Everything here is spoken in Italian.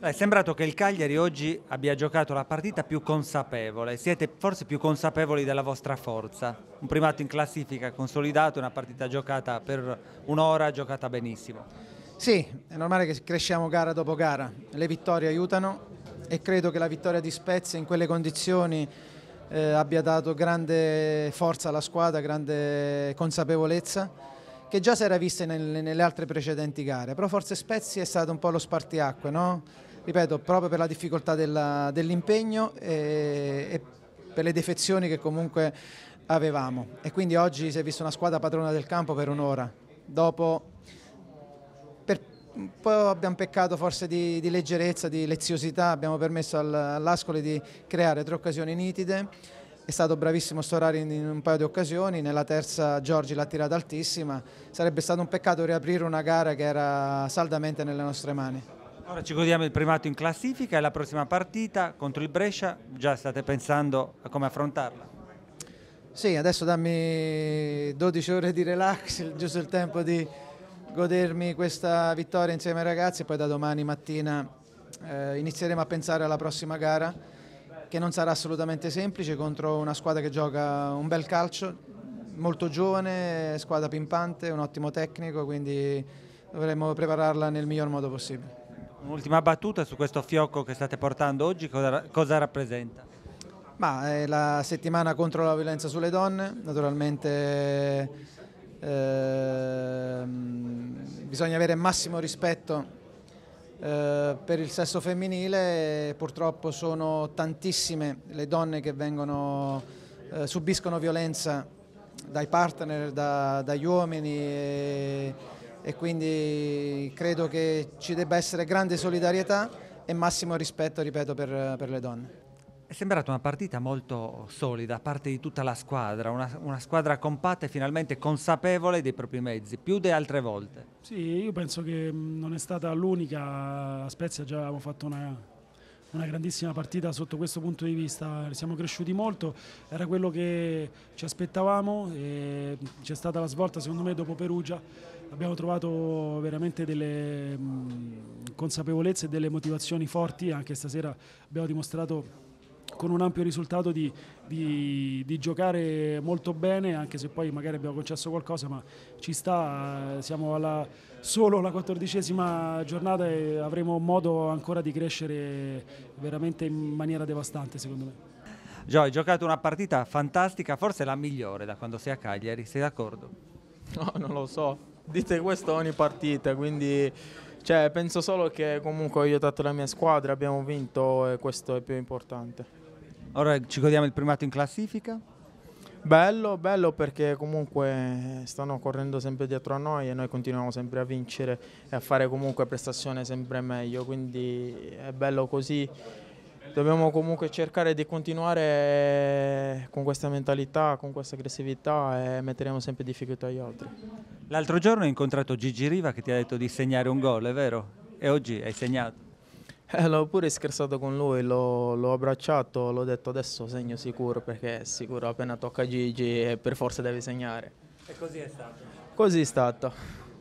È sembrato che il Cagliari oggi abbia giocato la partita più consapevole, siete forse più consapevoli della vostra forza. Un primato in classifica consolidato, una partita giocata per un'ora, giocata benissimo. Sì, è normale che cresciamo gara dopo gara, le vittorie aiutano e credo che la vittoria di Spezia in quelle condizioni eh, abbia dato grande forza alla squadra, grande consapevolezza che già si era vista nel, nelle altre precedenti gare, però forse Spezzi è stato un po' lo spartiacque, no? ripeto, proprio per la difficoltà dell'impegno e, e per le defezioni che comunque avevamo e quindi oggi si è vista una squadra padrona del campo per un'ora, dopo poi abbiamo peccato forse di, di, leggerezza, di leziosità, abbiamo permesso all'Ascoli di creare tre occasioni nitide è stato bravissimo Storari in, un paio di occasioni, nella terza Giorgi l'ha tirata altissima, sarebbe stato un peccato riaprire una gara che era saldamente nelle nostre mani. Ora ci godiamo il primato in classifica e la prossima partita contro il Brescia, già state pensando a come affrontarla? Sì, adesso dammi 12 ore di relax, giusto il tempo di godermi questa vittoria insieme ai ragazzi e poi da domani mattina eh, inizieremo a pensare alla prossima gara che non sarà assolutamente semplice contro una squadra che gioca un bel calcio, molto giovane, squadra pimpante, un ottimo tecnico, quindi dovremmo prepararla nel miglior modo possibile. Un'ultima battuta su questo fiocco che state portando oggi, cosa, cosa rappresenta? Ma è eh, la settimana contro la violenza sulle donne, naturalmente eh, bisogna avere massimo rispetto eh, per il sesso femminile purtroppo sono tantissime le donne che vengono, eh, subiscono violenza dai partner, da, dagli uomini e, e quindi credo che ci debba essere grande solidarietà e massimo rispetto, ripeto, per, per le donne. È sembrata una partita molto solida, a parte di tutta la squadra, una, una, squadra compatta e finalmente consapevole dei propri mezzi, più di altre volte. Sì, io penso che mm, non è stata l'unica, a Spezia già avevamo fatto una, una grandissima partita sotto questo punto di vista, siamo cresciuti molto, era quello che ci aspettavamo, c'è stata la svolta secondo me dopo Perugia, abbiamo trovato veramente delle mm, consapevolezze e delle motivazioni forti, anche stasera abbiamo dimostrato con un ampio risultato di, di, di, giocare molto bene, anche se poi magari abbiamo concesso qualcosa, ma ci sta, eh, siamo alla, solo alla quattordicesima giornata e avremo modo ancora di crescere veramente in maniera devastante secondo me. Gio, hai giocato una partita fantastica, forse la migliore da quando sei a Cagliari, sei d'accordo? No, non lo so, dite questo ogni partita, quindi cioè, penso solo che comunque io ho aiutato la mia squadra, abbiamo vinto e questo è più importante. Ora ci godiamo il primato in classifica? Bello, bello perché comunque stanno correndo sempre dietro a noi e noi continuiamo sempre a vincere e a fare comunque prestazione sempre meglio, quindi è bello così dobbiamo comunque cercare di continuare eh, con questa mentalità, con questa aggressività e metteremo sempre difficoltà agli altri. L'altro giorno hai incontrato Gigi Riva che ti ha detto di segnare un gol, è vero? E oggi hai segnato? Eh, l'ho pure scherzato con lui, l'ho, abbracciato, l'ho detto adesso segno sicuro perché è sicuro appena tocca Gigi eh, per forza deve segnare. E così è stato? Così è stato.